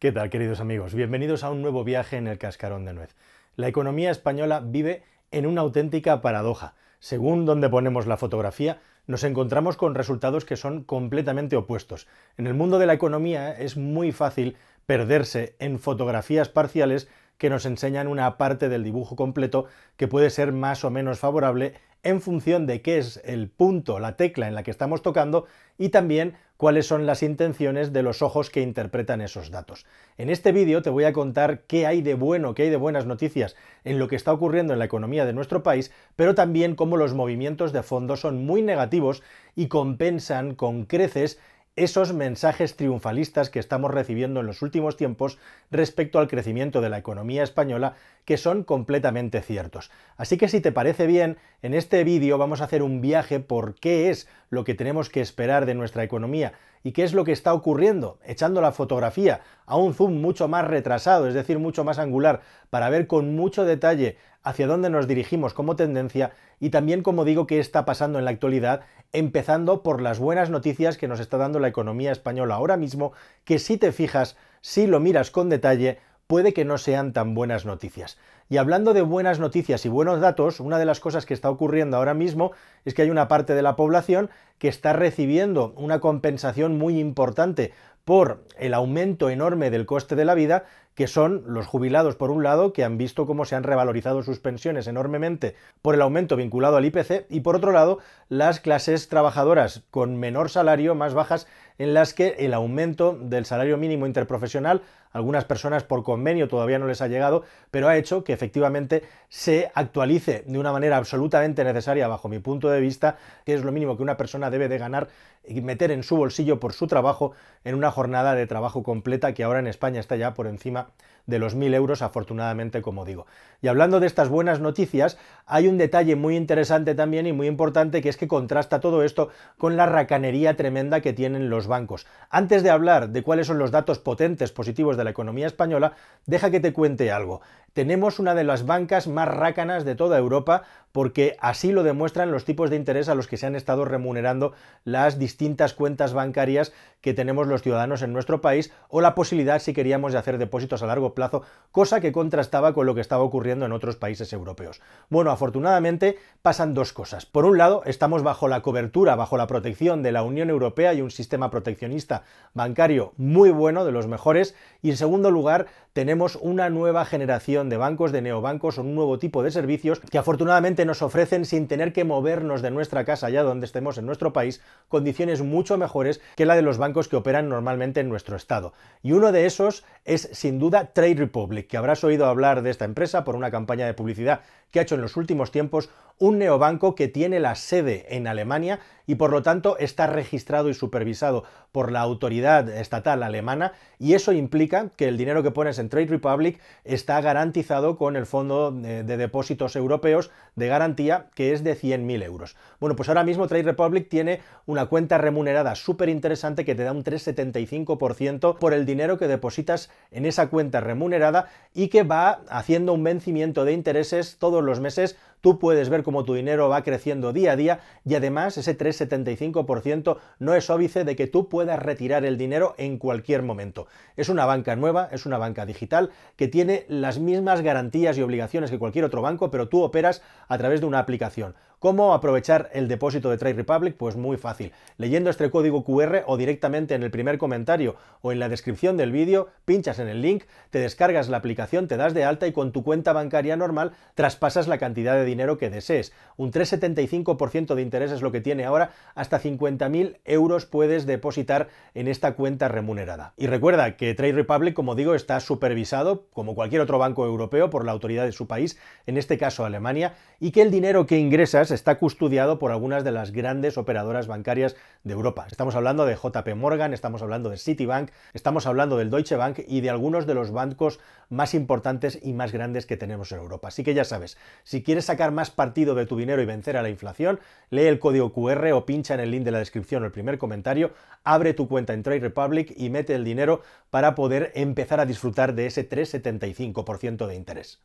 ¿Qué tal, queridos amigos? Bienvenidos a un nuevo viaje en el cascarón de nuez. La economía española vive en una auténtica paradoja. Según donde ponemos la fotografía, nos encontramos con resultados que son completamente opuestos. En el mundo de la economía es muy fácil perderse en fotografías parciales que nos enseñan una parte del dibujo completo que puede ser más o menos favorable en función de qué es el punto, la tecla en la que estamos tocando y también cuáles son las intenciones de los ojos que interpretan esos datos. En este vídeo te voy a contar qué hay de bueno, qué hay de buenas noticias en lo que está ocurriendo en la economía de nuestro país, pero también cómo los movimientos de fondo son muy negativos y compensan con creces esos mensajes triunfalistas que estamos recibiendo en los últimos tiempos respecto al crecimiento de la economía española que son completamente ciertos. Así que si te parece bien, en este vídeo vamos a hacer un viaje por qué es lo que tenemos que esperar de nuestra economía ¿Y qué es lo que está ocurriendo? Echando la fotografía a un zoom mucho más retrasado, es decir, mucho más angular, para ver con mucho detalle hacia dónde nos dirigimos como tendencia y también, como digo, qué está pasando en la actualidad, empezando por las buenas noticias que nos está dando la economía española ahora mismo, que si te fijas, si lo miras con detalle, puede que no sean tan buenas noticias. Y hablando de buenas noticias y buenos datos, una de las cosas que está ocurriendo ahora mismo es que hay una parte de la población que está recibiendo una compensación muy importante por el aumento enorme del coste de la vida, que son los jubilados, por un lado, que han visto cómo se han revalorizado sus pensiones enormemente por el aumento vinculado al IPC, y por otro lado, las clases trabajadoras con menor salario, más bajas, en las que el aumento del salario mínimo interprofesional algunas personas por convenio todavía no les ha llegado, pero ha hecho que efectivamente se actualice de una manera absolutamente necesaria bajo mi punto de vista, que es lo mínimo que una persona debe de ganar y meter en su bolsillo por su trabajo en una jornada de trabajo completa que ahora en España está ya por encima de los mil euros, afortunadamente, como digo. Y hablando de estas buenas noticias, hay un detalle muy interesante también y muy importante que es que contrasta todo esto con la racanería tremenda que tienen los bancos. Antes de hablar de cuáles son los datos potentes positivos de la economía española, deja que te cuente algo tenemos una de las bancas más rácanas de toda Europa porque así lo demuestran los tipos de interés a los que se han estado remunerando las distintas cuentas bancarias que tenemos los ciudadanos en nuestro país o la posibilidad si queríamos de hacer depósitos a largo plazo, cosa que contrastaba con lo que estaba ocurriendo en otros países europeos. Bueno, afortunadamente pasan dos cosas. Por un lado, estamos bajo la cobertura, bajo la protección de la Unión Europea y un sistema proteccionista bancario muy bueno, de los mejores, y en segundo lugar, tenemos una nueva generación de bancos, de neobancos o un nuevo tipo de servicios que afortunadamente nos ofrecen sin tener que movernos de nuestra casa ya donde estemos en nuestro país, condiciones mucho mejores que la de los bancos que operan normalmente en nuestro estado. Y uno de esos es sin duda Trade Republic, que habrás oído hablar de esta empresa por una campaña de publicidad que ha hecho en los últimos tiempos un neobanco que tiene la sede en Alemania y por lo tanto está registrado y supervisado por la autoridad estatal alemana y eso implica que el dinero que pones en Trade Republic está garantizado con el Fondo eh, de, Depósitos Europeos de Garantía que es de 100.000 euros. Bueno, pues ahora mismo Trade Republic tiene una cuenta remunerada súper interesante que te da un 3,75% por el dinero que depositas en esa cuenta remunerada y que va haciendo un vencimiento de intereses todos los meses Tú puedes ver cómo tu dinero va creciendo día a día y además ese 3,75% no es óbice de que tú puedas retirar el dinero en cualquier momento. Es una banca nueva, es una banca digital que tiene las mismas garantías y obligaciones que cualquier otro banco, pero tú operas a través de una aplicación. ¿Cómo aprovechar el depósito de Trade Republic? Pues muy fácil. Leyendo este código QR o directamente en el primer comentario o en la descripción del vídeo, pinchas en el link, te descargas la aplicación, te das de alta y con tu cuenta bancaria normal traspasas la cantidad de dinero que desees. Un 3,75% de interés es lo que tiene ahora. Hasta 50.000 euros puedes depositar en esta cuenta remunerada. Y recuerda que Trade Republic, como digo, está supervisado, como cualquier otro banco europeo, por la autoridad de su país, en este caso Alemania, y que el dinero que ingresas está custodiado por algunas de las grandes operadoras bancarias de Europa. Estamos hablando de JP Morgan, estamos hablando de Citibank, estamos hablando del Deutsche Bank y de algunos de los bancos más importantes y más grandes que tenemos en Europa. Así que ya sabes, si quieres sacar más partido de tu dinero y vencer a la inflación? Lee el código QR o pincha en el link de la descripción o el primer comentario, abre tu cuenta en Trade Republic y mete el dinero para poder empezar a disfrutar de ese 3,75% de interés.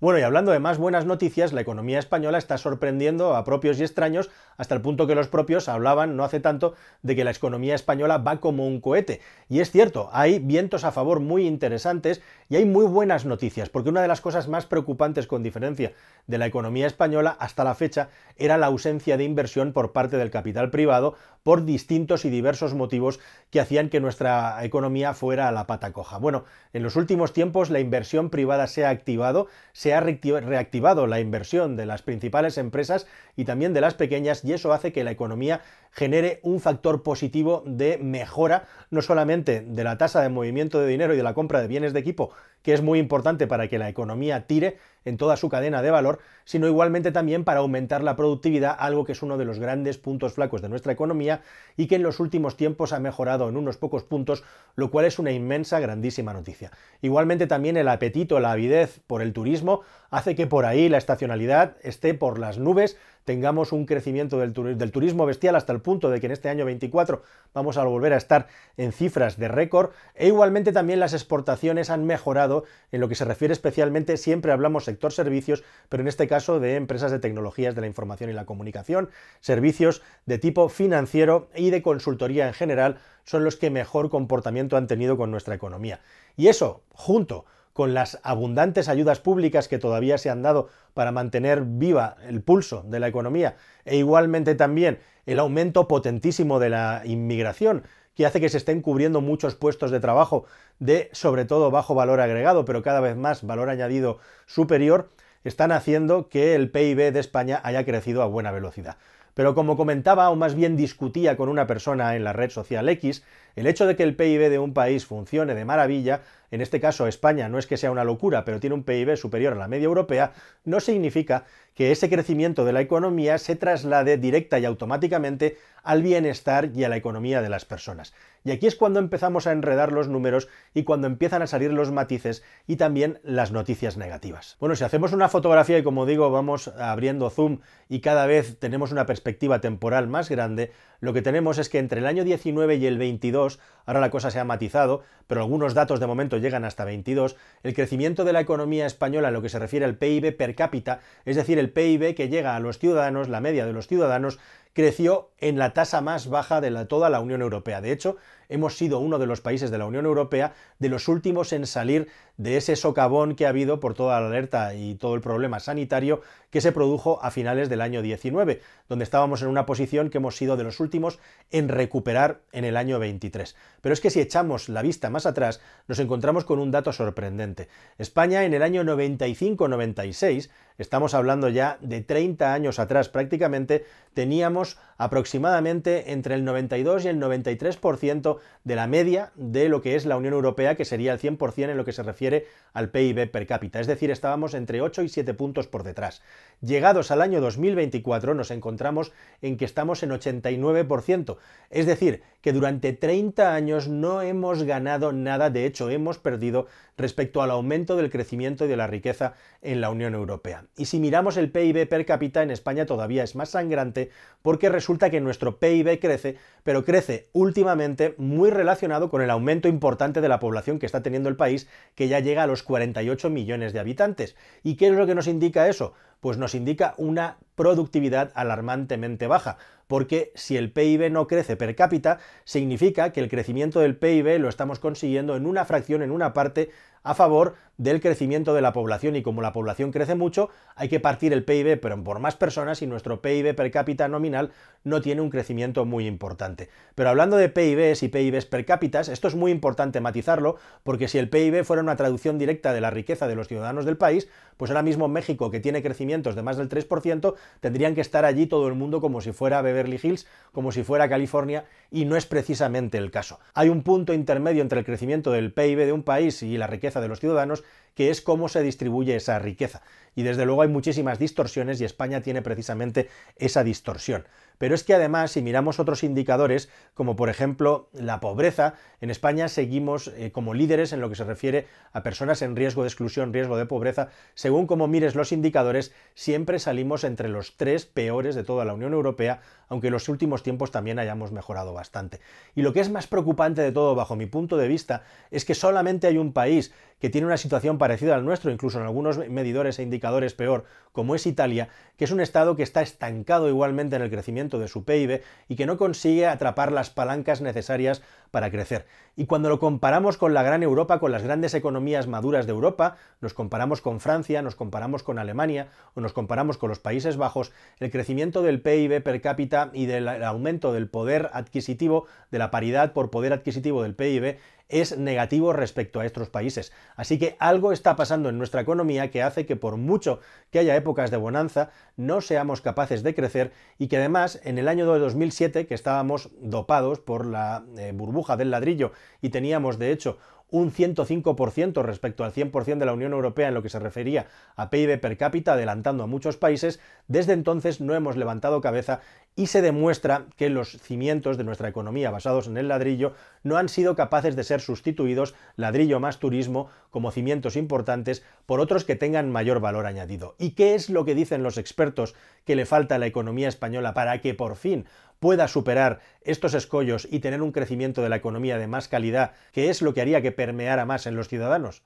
Bueno, y hablando de más buenas noticias, la economía española está sorprendiendo a propios y extraños hasta el punto que los propios hablaban no hace tanto de que la economía española va como un cohete. Y es cierto, hay vientos a favor muy interesantes y hay muy buenas noticias, porque una de las cosas más preocupantes con diferencia de la economía española hasta la fecha era la ausencia de inversión por parte del capital privado por distintos y diversos motivos que hacían que nuestra economía fuera a la pata coja. Bueno, en los últimos tiempos la inversión privada se ha activado, se ha reactivado la inversión de las principales empresas y también de las pequeñas y eso hace que la economía genere un factor positivo de mejora, no solamente de la tasa de movimiento de dinero y de la compra de bienes de equipo, que es muy importante para que la economía tire, en toda su cadena de valor, sino igualmente también para aumentar la productividad, algo que es uno de los grandes puntos flacos de nuestra economía y que en los últimos tiempos ha mejorado en unos pocos puntos, lo cual es una inmensa, grandísima noticia. Igualmente también el apetito, la avidez por el turismo hace que por ahí la estacionalidad esté por las nubes, tengamos un crecimiento del, turismo bestial hasta el punto de que en este año 24 vamos a volver a estar en cifras de récord e igualmente también las exportaciones han mejorado en lo que se refiere especialmente, siempre hablamos sector servicios, pero en este caso de empresas de tecnologías de la información y la comunicación, servicios de tipo financiero y de consultoría en general son los que mejor comportamiento han tenido con nuestra economía. Y eso, junto con las abundantes ayudas públicas que todavía se han dado para mantener viva el pulso de la economía, e igualmente también el aumento potentísimo de la inmigración, que hace que se estén cubriendo muchos puestos de trabajo de sobre todo bajo valor agregado, pero cada vez más valor añadido superior, están haciendo que el PIB de España haya crecido a buena velocidad. Pero como comentaba, o más bien discutía con una persona en la red social X, el hecho de que el PIB de un país funcione de maravilla, en este caso España no es que sea una locura, pero tiene un PIB superior a la media europea, no significa que ese crecimiento de la economía se traslade directa y automáticamente al bienestar y a la economía de las personas. Y aquí es cuando empezamos a enredar los números y cuando empiezan a salir los matices y también las noticias negativas. Bueno, si hacemos una fotografía y como digo vamos abriendo zoom y cada vez tenemos una perspectiva temporal más grande, lo que tenemos es que entre el año 19 y el 22 Gracias ahora la cosa se ha matizado, pero algunos datos de momento llegan hasta 22, el crecimiento de la economía española en lo que se refiere al PIB per cápita, es decir, el PIB que llega a los ciudadanos, la media de los ciudadanos, creció en la tasa más baja de toda la Unión Europea. De hecho, hemos sido uno de los países de la Unión Europea de los últimos en salir de ese socavón que ha habido por toda la alerta y todo el problema sanitario que se produjo a finales del año 19, donde estábamos en una posición que hemos sido de los últimos en recuperar en el año 23. Pero es que si echamos la vista más atrás, nos encontramos con un dato sorprendente. España en el año 95-96, estamos hablando ya de 30 años atrás prácticamente, teníamos aproximadamente entre el 92 y el 93% de la media de lo que es la Unión Europea, que sería el 100% en lo que se refiere al PIB per cápita. Es decir, estábamos entre 8 y 7 puntos por detrás. Llegados al año 2024 nos encontramos en que estamos en 89%. Es decir, que durante 30 años no hemos ganado nada, de hecho hemos perdido respecto al aumento del crecimiento y de la riqueza en la Unión Europea. Y si miramos el PIB per cápita en España todavía es más sangrante porque resulta que nuestro PIB crece, pero crece últimamente muy relacionado con el aumento importante de la población que está teniendo el país, que ya llega a los 48 millones de habitantes. ¿Y qué es lo que nos indica eso? pues nos indica una productividad alarmantemente baja, porque si el PIB no crece per cápita, significa que el crecimiento del PIB lo estamos consiguiendo en una fracción, en una parte a favor del crecimiento de la población y como la población crece mucho, hay que partir el PIB pero por más personas y nuestro PIB per cápita nominal no tiene un crecimiento muy importante. Pero hablando de PIBs y PIBs per cápitas esto es muy importante matizarlo porque si el PIB fuera una traducción directa de la riqueza de los ciudadanos del país, pues ahora mismo México, que tiene crecimientos de más del 3%, tendrían que estar allí todo el mundo como si fuera Beverly Hills, como si fuera California, y no es precisamente el caso. Hay un punto intermedio entre el crecimiento del PIB de un país y la riqueza de los ciudadanos, que es cómo se distribuye esa riqueza y desde luego hay muchísimas distorsiones y España tiene precisamente esa distorsión. Pero es que además, si miramos otros indicadores, como por ejemplo la pobreza, en España seguimos eh, como líderes en lo que se refiere a personas en riesgo de exclusión, riesgo de pobreza. Según como mires los indicadores, siempre salimos entre los tres peores de toda la Unión Europea, aunque en los últimos tiempos también hayamos mejorado bastante. Y lo que es más preocupante de todo, bajo mi punto de vista, es que solamente hay un país que tiene una situación parecida al nuestro, incluso en algunos medidores e indicadores peor, como es Italia, que es un Estado que está estancado igualmente en el crecimiento de su PIB y que no consigue atrapar las palancas necesarias para crecer. Y cuando lo comparamos con la gran Europa, con las grandes economías maduras de Europa, nos comparamos con Francia, nos comparamos con Alemania o nos comparamos con los Países Bajos, el crecimiento del PIB per cápita y del aumento del poder adquisitivo, de la paridad por poder adquisitivo del PIB, es negativo respecto a estos países. Así que algo está pasando en nuestra economía que hace que por mucho que haya épocas de bonanza, no seamos capaces de crecer y que además en el año 2007, que estábamos dopados por la eh, burbuja del ladrillo y teníamos de hecho un 105% respecto al 100% de la Unión Europea en lo que se refería a PIB per cápita, adelantando a muchos países, desde entonces no hemos levantado cabeza y se demuestra que los cimientos de nuestra economía basados en el ladrillo no han sido capaces de ser sustituidos, ladrillo más turismo, como cimientos importantes por otros que tengan mayor valor añadido. ¿Y qué es lo que dicen los expertos que le falta a la economía española para que por fin pueda superar estos escollos y tener un crecimiento de la economía de más calidad, que es lo que haría que permeara más en los ciudadanos?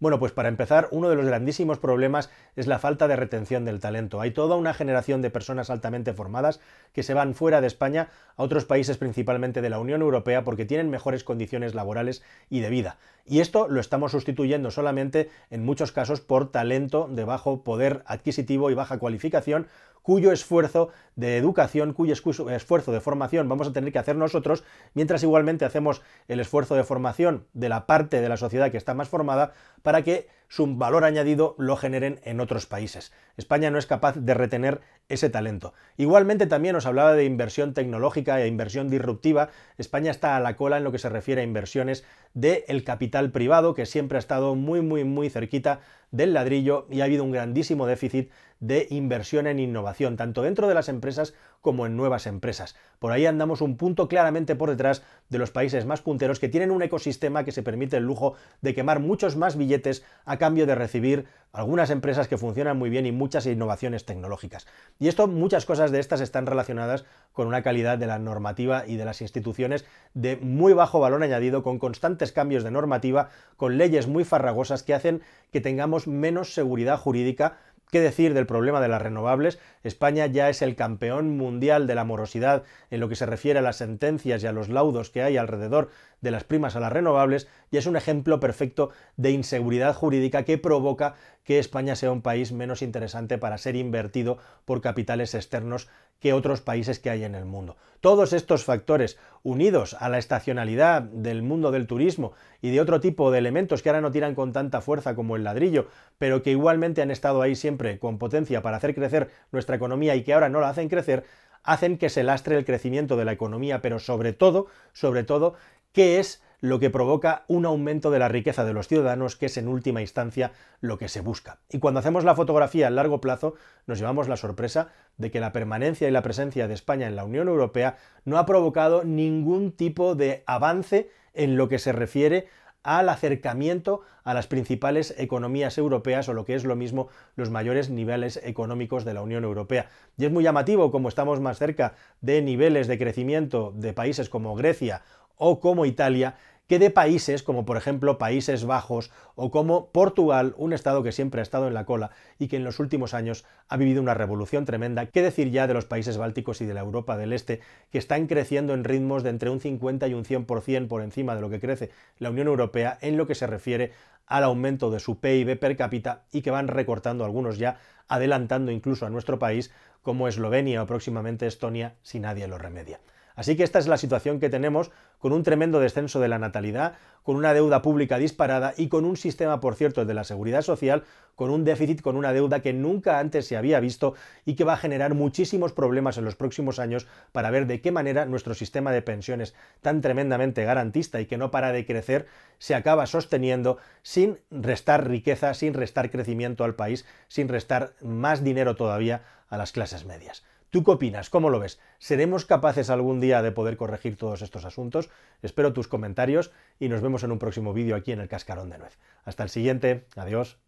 Bueno, pues para empezar, uno de los grandísimos problemas es la falta de retención del talento. Hay toda una generación de personas altamente formadas que se van fuera de España a otros países principalmente de la Unión Europea porque tienen mejores condiciones laborales y de vida. Y esto lo estamos sustituyendo solamente en muchos casos por talento de bajo poder adquisitivo y baja cualificación cuyo esfuerzo de educación, cuyo esfuerzo de formación vamos a tener que hacer nosotros, mientras igualmente hacemos el esfuerzo de formación de la parte de la sociedad que está más formada para que su valor añadido lo generen en otros países. España no es capaz de retener ese talento. Igualmente también os hablaba de inversión tecnológica e inversión disruptiva. España está a la cola en lo que se refiere a inversiones del capital privado, que siempre ha estado muy, muy, muy cerquita del ladrillo y ha habido un grandísimo déficit de inversión en innovación, tanto dentro de las empresas como en nuevas empresas. Por ahí andamos un punto claramente por detrás de los países más punteros que tienen un ecosistema que se permite el lujo de quemar muchos más billetes a cambio de recibir algunas empresas que funcionan muy bien y muchas innovaciones tecnológicas. Y esto, muchas cosas de estas están relacionadas con una calidad de la normativa y de las instituciones de muy bajo valor añadido, con constantes cambios de normativa, con leyes muy farragosas que hacen que tengamos menos seguridad jurídica ¿Qué decir del problema de las renovables? España ya es el campeón mundial de la morosidad en lo que se refiere a las sentencias y a los laudos que hay alrededor de las primas a las renovables y es un ejemplo perfecto de inseguridad jurídica que provoca que España sea un país menos interesante para ser invertido por capitales externos que otros países que hay en el mundo. Todos estos factores, unidos a la estacionalidad del mundo del turismo y de otro tipo de elementos que ahora no tiran con tanta fuerza como el ladrillo, pero que igualmente han estado ahí siempre con potencia para hacer crecer nuestra economía y que ahora no la hacen crecer, hacen que se lastre el crecimiento de la economía, pero sobre todo, sobre todo, que es lo que provoca un aumento de la riqueza de los ciudadanos, que es en última instancia lo que se busca. Y cuando hacemos la fotografía a largo plazo, nos llevamos la sorpresa de que la permanencia y la presencia de España en la Unión Europea no ha provocado ningún tipo de avance en lo que se refiere al acercamiento a las principales economías europeas o lo que es lo mismo los mayores niveles económicos de la Unión Europea. Y es muy llamativo como estamos más cerca de niveles de crecimiento de países como Grecia o como Italia que de países como por ejemplo Países Bajos o como Portugal, un estado que siempre ha estado en la cola y que en los últimos años ha vivido una revolución tremenda, qué decir ya de los países bálticos y de la Europa del Este, que están creciendo en ritmos de entre un 50 y un 100% por encima de lo que crece la Unión Europea en lo que se refiere al aumento de su PIB per cápita y que van recortando algunos ya, adelantando incluso a nuestro país como Eslovenia o próximamente Estonia si nadie lo remedia. Así que esta es la situación que tenemos con un tremendo descenso de la natalidad, con una deuda pública disparada y con un sistema, por cierto, de la seguridad social, con un déficit, con una deuda que nunca antes se había visto y que va a generar muchísimos problemas en los próximos años para ver de qué manera nuestro sistema de pensiones tan tremendamente garantista y que no para de crecer se acaba sosteniendo sin restar riqueza, sin restar crecimiento al país, sin restar más dinero todavía a las clases medias. ¿Tú qué opinas? ¿Cómo lo ves? ¿Seremos capaces algún día de poder corregir todos estos asuntos? Espero tus comentarios y nos vemos en un próximo vídeo aquí en el Cascarón de Nuez. Hasta el siguiente. Adiós.